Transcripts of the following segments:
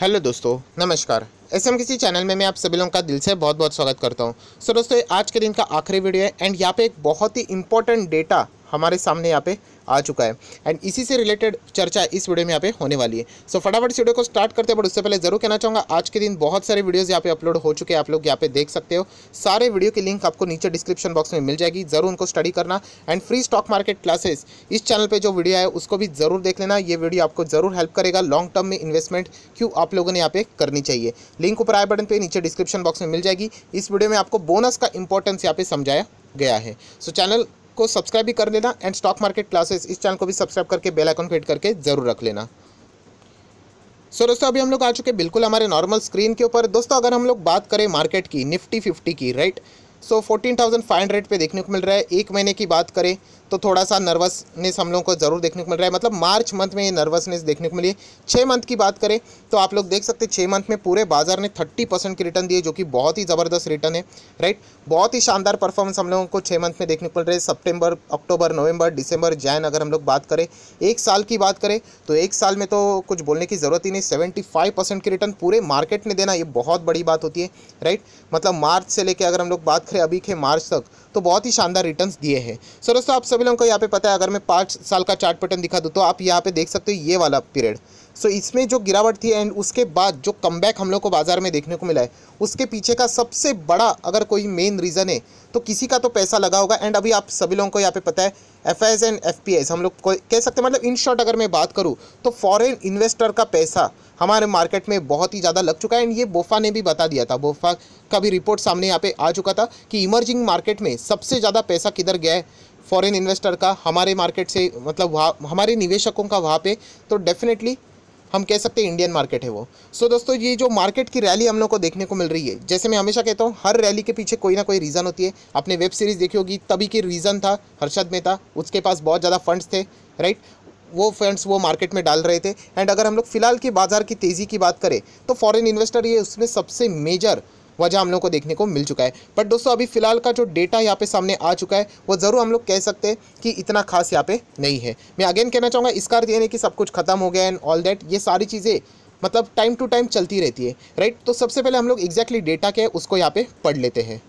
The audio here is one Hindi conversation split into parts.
हेलो दोस्तों नमस्कार एस एम किसी चैनल में मैं आप सभी लोगों का दिल से बहुत बहुत स्वागत करता हूं सो so, दोस्तों आज के दिन का आखिरी वीडियो है एंड यहाँ पे एक बहुत ही इंपॉर्टेंट डेटा हमारे सामने यहाँ पे आ चुका है एंड इसी से रिलेटेड चर्चा इस वीडियो में यहाँ पे होने वाली है सो so, फटाफट इस वीडियो को स्टार्ट करते हैं बट उससे पहले जरूर कहना चाहूँगा आज के दिन बहुत सारे वीडियोज़ यहाँ पे अपलोड हो चुके हैं आप लोग यहाँ पे देख सकते हो सारे वीडियो की लिंक आपको नीचे डिस्क्रिप्शन बॉक्स में मिल जाएगी जरूर उनको स्टडी करना and free stock market classes इस चैनल पर जो वीडियो है उसको भी जरूर देख लेना ये वीडियो आपको जरूर हेल्प करेगा लॉन्ग टर्म में इन्वेस्टमेंट क्यों आप लोगों ने यहाँ पे करनी चाहिए लिंक ऊपर आए बटन पर नीचे डिस्क्रिप्शन बॉक्स में मिल जाएगी इस वीडियो में आपको बोनस का इंपॉर्टेंस यहाँ पे समझाया गया है सो so, चैनल को सब्सक्राइब भी कर लेना एंड स्टॉक मार्केट क्लासेस इस चैनल को भी सब्सक्राइब करके बेल आइकन को करके जरूर रख लेना सो so, दोस्तों अभी हम लोग आ चुके बिल्कुल हमारे नॉर्मल स्क्रीन के ऊपर दोस्तों अगर हम लोग बात करें मार्केट की निफ्टी फिफ्टी की right right? So fourteen thousand five hundred पे देखने को मिल रहा है एक महीने की बात करें तो थोड़ा सा नर्वसनेस हम लोगों को ज़रूर देखने को मिल रहा है मतलब मार्च मंथ में ये नर्वसनेस देखने को मिली है छः मंथ की बात करें तो आप लोग देख सकते हैं छः मंथ में पूरे बाजार ने थर्टी परसेंट की रिटर्न दिए जो कि बहुत ही ज़बरदस्त रिटर्न है राइट बहुत ही शानदार परफॉर्मेंस हम लोगों को छः मंथ में देखने को मिल रहा है सप्टेम्बर अक्टूबर नवंबर दिसंबर जैन अगर हम लोग बात करें एक साल की बात करें तो एक साल में तो कुछ बोलने की ज़रूरत ही नहीं सेवेंटी फाइव परसेंट की रिटर्न पूरे मार्केट ने देना ये बहुत बड़ी बात होती है राइट मतलब मार्च से लेकर अगर हम लोग बात मार्च अभी के मार्च तक तो बहुत ही शानदार रिटर्न्स दिए हैं सो दोस्तों आप सभी लोगों को यहाँ पे पता है अगर मैं पाँच साल का चार्ट पैटर्न दिखा दूँ तो आप यहाँ पे देख सकते हो ये वाला पीरियड सो इसमें जो गिरावट थी एंड उसके बाद जो कम हम लोग को बाज़ार में देखने को मिला है उसके पीछे का सबसे बड़ा अगर कोई मेन रीज़न है तो किसी का तो पैसा लगा होगा एंड अभी आप सभी लोगों को यहाँ पे पता है एफ एंड एफ हम लोग कोई कह सकते हैं मतलब इन शॉर्ट अगर मैं बात करूँ तो फॉरेन इन्वेस्टर का पैसा हमारे मार्केट में बहुत ही ज़्यादा लग चुका है एंड ये बोफा ने भी बता दिया था बोफा का भी रिपोर्ट सामने यहाँ पे आ चुका था कि इमर्जिंग मार्केट में सबसे ज़्यादा पैसा किधर गया है फॉरेन इन्वेस्टर का हमारे मार्केट से मतलब वहाँ हमारे निवेशकों का वहाँ पे तो डेफिनेटली हम कह सकते हैं इंडियन मार्केट है वो सो so, दोस्तों ये जो मार्केट की रैली हम लोग को देखने को मिल रही है जैसे मैं हमेशा कहता हूँ हर रैली के पीछे कोई ना कोई रीज़न होती है आपने वेब सीरीज़ देखी होगी तभी की रीज़न था हर्षद मेहता उसके पास बहुत ज़्यादा फंड्स थे राइट वो फंड्स वो मार्केट में डाल रहे थे एंड अगर हम लोग फिलहाल की बाज़ार की तेज़ी की बात करें तो फॉरेन इन्वेस्टर ये उसमें सबसे मेजर वजह हम लोग को देखने को मिल चुका है बट दोस्तों अभी फिलहाल का जो डेटा यहाँ पे सामने आ चुका है वो ज़रूर हम लोग कह सकते हैं कि इतना खास यहाँ पे नहीं है मैं अगेन कहना चाहूँगा इसका अर्थ ये नहीं कि सब कुछ खत्म हो गया एंड ऑल दैट ये सारी चीज़ें मतलब टाइम टू टाइम चलती रहती है राइट तो सबसे पहले हम लोग एग्जैक्टली डेटा क्या है उसको यहाँ पे पढ़ लेते हैं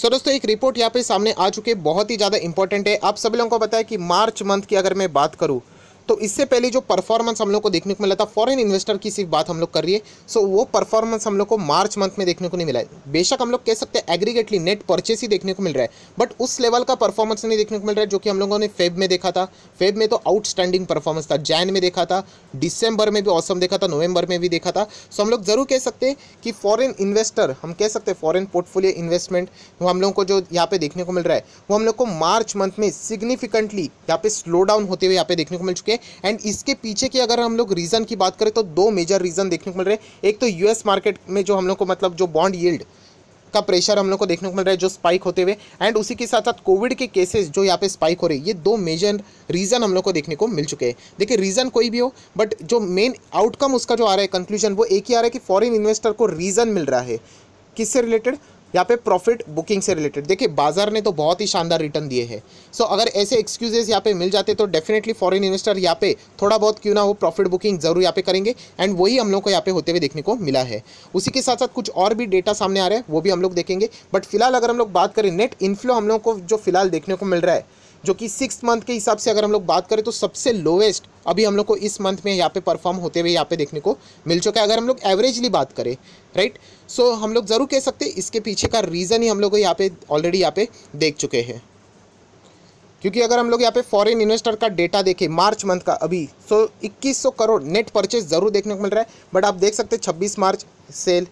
सो दोस्तों एक रिपोर्ट यहाँ पे सामने आ चुके बहुत ही ज़्यादा इंपॉर्टेंट है आप सभी लोगों को बताया कि मार्च मंथ की अगर मैं बात करूँ तो इससे पहले जो परफॉर्मेंस हम लोग को देखने को मिला था फॉरेन इन्वेस्टर की सिर्फ बात हम लोग कर रही है सो वो परफॉर्मेंस हम लोग को मार्च मंथ में देखने को नहीं मिला है बेशक हम लोग कह सकते हैं एग्रीगेटली नेट परचेस ही देखने को मिल रहा है बट उस लेवल का परफॉर्मेंस नहीं देखने को मिल रहा है जो कि हम लोगों ने फेब में देखा था फेब में तो आउटस्टैंडिंग परफॉर्मेंस था जैन में देखा था डिसंबर में भी औसम देखा था नवंबर में भी देखा था सो हम लोग ज़रूर कह सकते हैं कि फॉरन इन्वेस्टर हम कह सकते हैं फॉरन पोर्टफोलियो इन्वेस्टमेंट वो हम लोगों को जो यहाँ पे देखने को मिल रहा है वो हम लोग को मार्च मंथ में सिग्निफिकेंटली यहाँ पे स्लो डाउन होते हुए यहाँ पे देखने को मिल चुके है एंड इसके पीछे की अगर हम लोग रीज़न की बात करें तो दो मेजर रीज़न देखने को मिल रहे हैं एक तो यूएस मार्केट में जो हम लोग को मतलब जो बॉन्ड यील्ड का प्रेशर हम लोग को देखने को मिल रहा है जो स्पाइक होते हुए एंड उसी के साथ साथ कोविड के केसेस जो यहाँ पे स्पाइक हो रहे हैं ये दो मेजर रीज़न हम लोग को देखने को मिल चुके हैं देखिए रीज़न कोई भी हो बट जो मेन आउटकम उसका जो आ रहा है कंक्लूजन वो एक ही आ रहा है कि फॉरेन इन्वेस्टर को रीज़न मिल रहा है किससे रिलेटेड यहाँ पे प्रॉफिट बुकिंग से रिलेटेड देखिए बाजार ने तो बहुत ही शानदार रिटर्न दिए हैं सो so, अगर ऐसे एक्सक्यूजेस यहाँ पे मिल जाते तो डेफिनेटली फॉरेन इन्वेस्टर यहाँ पे थोड़ा बहुत क्यों ना हो प्रॉफिट बुकिंग जरूर यहाँ पे करेंगे एंड वही हम लोग को यहाँ पे होते हुए देखने को मिला है उसी के साथ साथ कुछ और भी डेटा सामने आ रहा है वो भी हम लोग देखेंगे बट फिलहाल अगर हम लोग बात करें नेट इन्फ्लो हम लोग को जो फिलहाल देखने को मिल रहा है जो कि सिक्स मंथ के हिसाब से अगर हम लोग बात करें तो सबसे लोवेस्ट अभी हम लोग को इस मंथ में यहाँ पे परफॉर्म होते हुए यहाँ पे देखने को मिल चुका है अगर हम लोग एवरेजली बात करें राइट सो so, हम लोग ज़रूर कह सकते हैं इसके पीछे का रीज़न ही हम लोग यहाँ पे ऑलरेडी यहाँ पे देख चुके हैं क्योंकि अगर हम लोग यहाँ पे फॉरेन इन्वेस्टर का डेटा देखें मार्च मंथ का अभी so so, 2100 crore net purchase ज़रूर देखने को मिल रहा है बट आप देख सकते हैं 26 मार्च सेल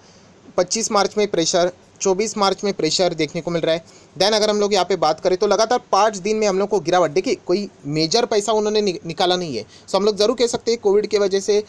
25 मार्च में प्रेशर 24 मार्च में प्रेशर देखने को मिल रहा है देन अगर हम लोग यहाँ पे बात करें तो लगातार पाँच दिन में हम लोग को गिरावट देखिए कोई मेजर पैसा उन्होंने निकाला नहीं है सो हम लोग ज़रूर कह सकते हैं कोविड की वजह से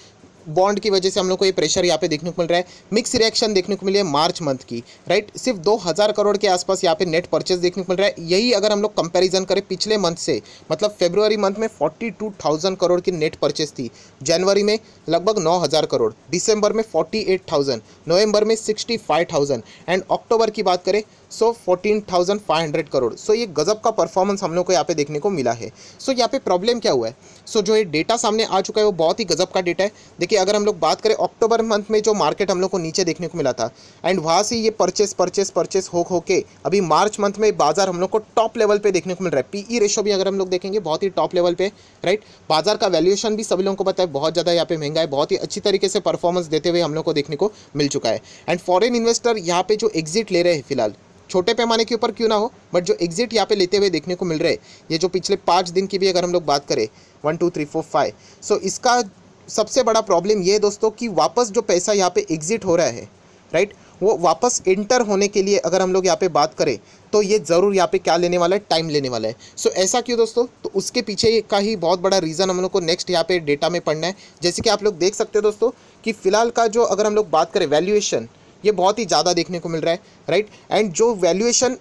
बॉन्ड की वजह से हम लोग को ये प्रेशर यहाँ पे देखने को मिल रहा है मिक्स रिएक्शन देखने को मिली है मार्च मंथ की राइट सिर्फ दो हज़ार करोड़ के आसपास यहाँ पे नेट परचेस देखने को मिल रहा है यही अगर हम लोग कंपैरिजन करें पिछले मंथ से मतलब फेब्रुवरी मंथ में फोर्टी टू थाउजेंड करोड़ की नेट परचेस थी जनवरी में लगभग नौ हज़ार करोड़ दिसंबर में फोर्टी एट थाउजेंड नवंबर में sixty five thousand and October की बात करें so fourteen thousand five hundred crore so ये गजब का परफॉर्मेंस हम लोग को यहाँ पे देखने को मिला है सो so, यहाँ पे प्रॉब्लम क्या हुआ है सो so, जो ये डेटा सामने आ चुका है वो बहुत ही गजब का डेटा है देखिए अगर हम लोग बात करें अक्टूबर मंथ में जो मार्केट हम लोग को नीचे देखने को मिला था एंड वहाँ से ये परचेस परचेस परचेस हो हो के अभी मार्च मंथ में बाजार हम लोग को टॉप लेवल पे देखने को मिल रहा है पीई रेशो e भी अगर हम लोग देखेंगे बहुत ही टॉप लेवल पे राइट बाजार का वैल्यूएशन भी सभी लोगों को पता है बहुत ज़्यादा यहाँ पे महंगा है बहुत ही अच्छी तरीके से परफॉर्मेंस देते हुए हम लोग को देखने को मिल चुका है एंड फॉरन इन्वेस्टर यहाँ पे जो एग्जिट ले रहे हैं फिलहाल छोटे पैमाने के ऊपर क्यों ना हो बट जो एग्जिट यहाँ पे लेते हुए देखने को मिल रहे हैं ये जो पिछले पाँच दिन की भी अगर हम लोग बात करें one two three four five so इसका सबसे बड़ा प्रॉब्लम ये है दोस्तों कि वापस जो पैसा यहाँ पे एग्जिट हो रहा है राइट वो वापस इंटर होने के लिए अगर हम लोग यहाँ पे बात करें तो ये ज़रूर यहाँ पे क्या लेने वाला है टाइम लेने वाला है सो so, ऐसा क्यों दोस्तों तो उसके पीछे का ही बहुत बड़ा रीज़न हम लोग को नेक्स्ट यहाँ पे डेटा में पढ़ना है जैसे कि आप लोग देख सकते हो दोस्तों कि फ़िलहाल का जो अगर हम लोग बात करें वैल्यूएशन ये बहुत ही ज़्यादा देखने को मिल रहा है राइट एंड जो वैल्यूएशन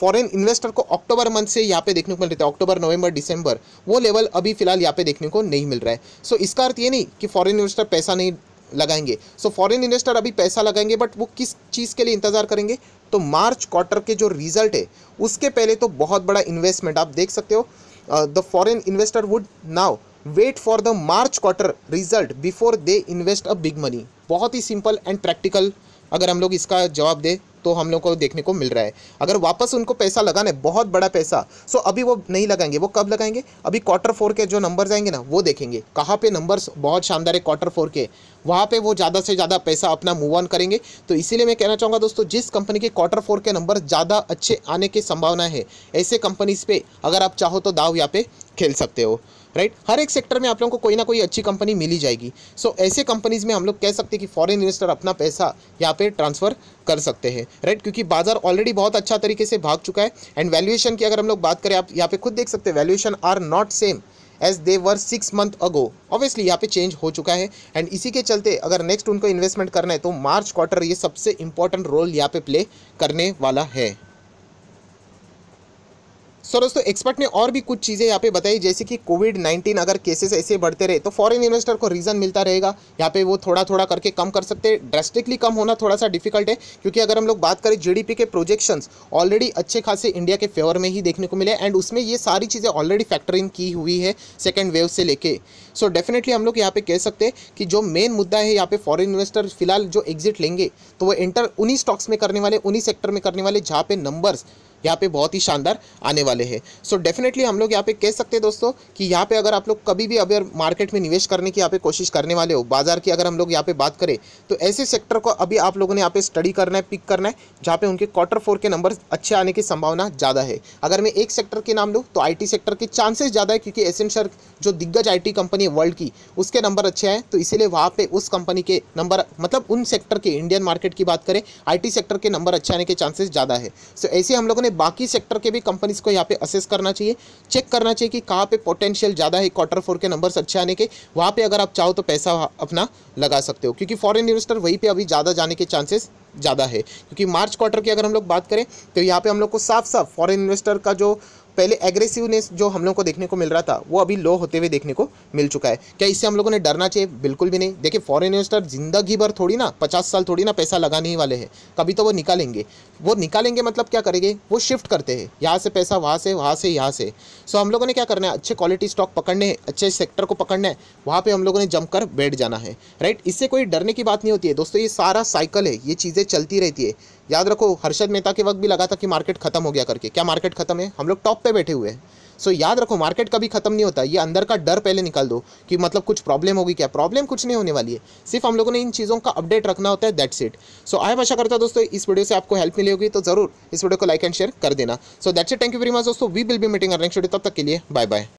फॉरेन इन्वेस्टर को अक्टूबर मंथ से यहाँ पे देखने को मिल रहा है अक्टूबर नवंबर दिसंबर वो लेवल अभी फिलहाल यहाँ पे देखने को नहीं मिल रहा है सो so, इसका अर्थ ये नहीं कि फॉरेन इन्वेस्टर पैसा नहीं लगाएंगे सो फॉरेन इन्वेस्टर अभी पैसा लगाएंगे बट वो किस चीज़ के लिए इंतजार करेंगे तो मार्च क्वार्टर के जो रिजल्ट है उसके पहले तो बहुत बड़ा इन्वेस्टमेंट आप देख सकते हो the foreign investor would now wait for the March quarter result before they invest a big money बहुत ही सिंपल एंड प्रैक्टिकल अगर हम लोग इसका जवाब दें तो हम लोग को देखने को मिल रहा है अगर वापस उनको पैसा लगाना है बहुत बड़ा पैसा सो अभी वो नहीं लगाएंगे वो कब लगाएंगे अभी क्वार्टर फोर के जो नंबर्स आएंगे ना वो देखेंगे कहाँ पे नंबर्स बहुत शानदार है क्वार्टर फोर के वहाँ पे वो ज़्यादा से ज़्यादा पैसा अपना मूव ऑन करेंगे तो इसीलिए मैं कहना चाहूँगा दोस्तों जिस कंपनी के क्वार्टर फोर के नंबर ज़्यादा अच्छे आने की संभावना है ऐसे कंपनीज पे अगर आप चाहो तो दाव यहाँ पे खेल सकते हो राइट right? हर एक सेक्टर में आप लोगों को कोई ना कोई अच्छी कंपनी मिली जाएगी सो so, ऐसे कंपनीज़ में हम लोग कह सकते हैं कि फॉरेन इन्वेस्टर अपना पैसा यहाँ पे ट्रांसफ़र कर सकते हैं राइट right? क्योंकि बाजार ऑलरेडी बहुत अच्छा तरीके से भाग चुका है एंड वैल्यूएशन की अगर हम लोग बात करें आप यहाँ पे खुद देख सकते हैं valuation are not same as they were six month ago obviously यहाँ पे चेंज हो चुका है एंड इसी के चलते अगर नेक्स्ट उनको इन्वेस्टमेंट करना है तो मार्च क्वार्टर ये सबसे इंपॉर्टेंट रोल यहाँ पे प्ले करने वाला है सो दोस्तों एक्सपर्ट ने और भी कुछ चीज़ें यहाँ पे बताई जैसे कि कोविड 19 अगर केसेस ऐसे बढ़ते रहे तो फॉरेन इन्वेस्टर को रीज़न मिलता रहेगा यहाँ पे वो थोड़ा थोड़ा करके कम कर सकते हैं ड्रेस्टिकली कम होना थोड़ा सा डिफिकल्ट है क्योंकि अगर हम लोग बात करें जीडीपी के प्रोजेक्शंस ऑलरेडी अच्छे खासे इंडिया के फेवर में ही देखने को मिले एंड उसमें ये सारी चीज़ें ऑलरेडी फैक्टर इन की हुई है सेकेंड वेव से लेके सो डेफिनेटली हम लोग यहाँ पे कह सकते हैं कि जो मेन मुद्दा है यहाँ पे फॉरन इन्वेस्टर फिलहाल जो एग्जिट लेंगे तो वो इंटर उन्हीं स्टॉक्स में करने वाले उन्हीं सेक्टर में करने वाले जहाँ पे नंबर्स यहाँ पे बहुत ही शानदार आने वाले हैं सो डेफिनेटली हम लोग यहाँ पे कह सकते हैं दोस्तों कि यहाँ पे अगर आप लोग कभी भी अगर मार्केट में निवेश करने की यहाँ पे कोशिश करने वाले हो बाजार की अगर हम लोग यहाँ पे बात करें तो ऐसे सेक्टर को अभी आप लोगों ने यहाँ पे स्टडी करना है पिक करना है जहाँ पे उनके क्वार्टर फोर के नंबर अच्छे आने की संभावना ज़्यादा है अगर मैं एक सेक्टर के नाम लूँ तो आई सेक्टर के चांसेस ज़्यादा है क्योंकि एसेंशर जो दिग्गज आई कंपनी है वर्ल्ड की उसके नंबर अच्छे हैं तो इसीलिए वहाँ पर उस कंपनी के नंबर मतलब उन सेक्टर के इंडियन मार्केट की बात करें आई सेक्टर के नंबर अच्छे आने के चांसेस ज़्यादा है सो ऐसे हम लोगों ने बाकी सेक्टर के भी कंपनीज को यहाँ पे असेस करना चाहिए चेक करना चाहिए कि कहाँ पे पोटेंशियल ज़्यादा है क्वार्टर फोर के नंबर्स अच्छे आने के वहाँ पे अगर आप चाहो तो पैसा अपना लगा सकते हो क्योंकि फॉरेन इन्वेस्टर वहीं पर अभी ज़्यादा जाने के चांसेस ज़्यादा है क्योंकि मार्च क्वार्टर की अगर हम लोग बात करें तो यहाँ पर हम लोग को साफ साफ फॉरन इन्वेस्टर का जो पहले एग्रेसिवनेस जो हम लोग को देखने को मिल रहा था वो अभी लो होते हुए देखने को मिल चुका है क्या इससे हम लोगों ने डरना चाहिए बिल्कुल भी नहीं देखिए फॉरेन इन्वेस्टर जिंदगी भर थोड़ी ना पचास साल थोड़ी ना पैसा लगाने ही वाले हैं कभी तो वो निकालेंगे वो निकालेंगे मतलब क्या करेंगे वो शिफ्ट करते हैं यहाँ से पैसा वहाँ से वहाँ से यहाँ से सो हम लोगों ने क्या करना है अच्छे क्वालिटी स्टॉक पकड़ने हैं अच्छे सेक्टर को पकड़ना है वहाँ पर हम लोगों ने जमकर बैठ जाना है राइट इससे कोई डरने की बात नहीं होती है दोस्तों ये सारा साइकिल है ये चीज़ें चलती रहती है याद रखो हर्षद मेहता के वक्त भी लगा था कि मार्केट खत्म हो गया करके क्या मार्केट खत्म है हम लोग टॉप पे बैठे हुए हैं सो so, याद रखो मार्केट कभी खत्म नहीं होता ये अंदर का डर पहले निकाल दो कि मतलब कुछ प्रॉब्लम होगी क्या प्रॉब्लम कुछ नहीं होने वाली है सिर्फ हम लोगों ने इन चीज़ों का अपडेट रखना होता है दैट्स इट सो आई आशा करता दोस्तों इस वीडियो से आपको हेल्प मिली होगी तो जरूर इस वीडियो को लाइक एंड शेयर कर देना so that's it thank you very much दोस्तों we will be meeting next video तब तक के लिए बाय बाय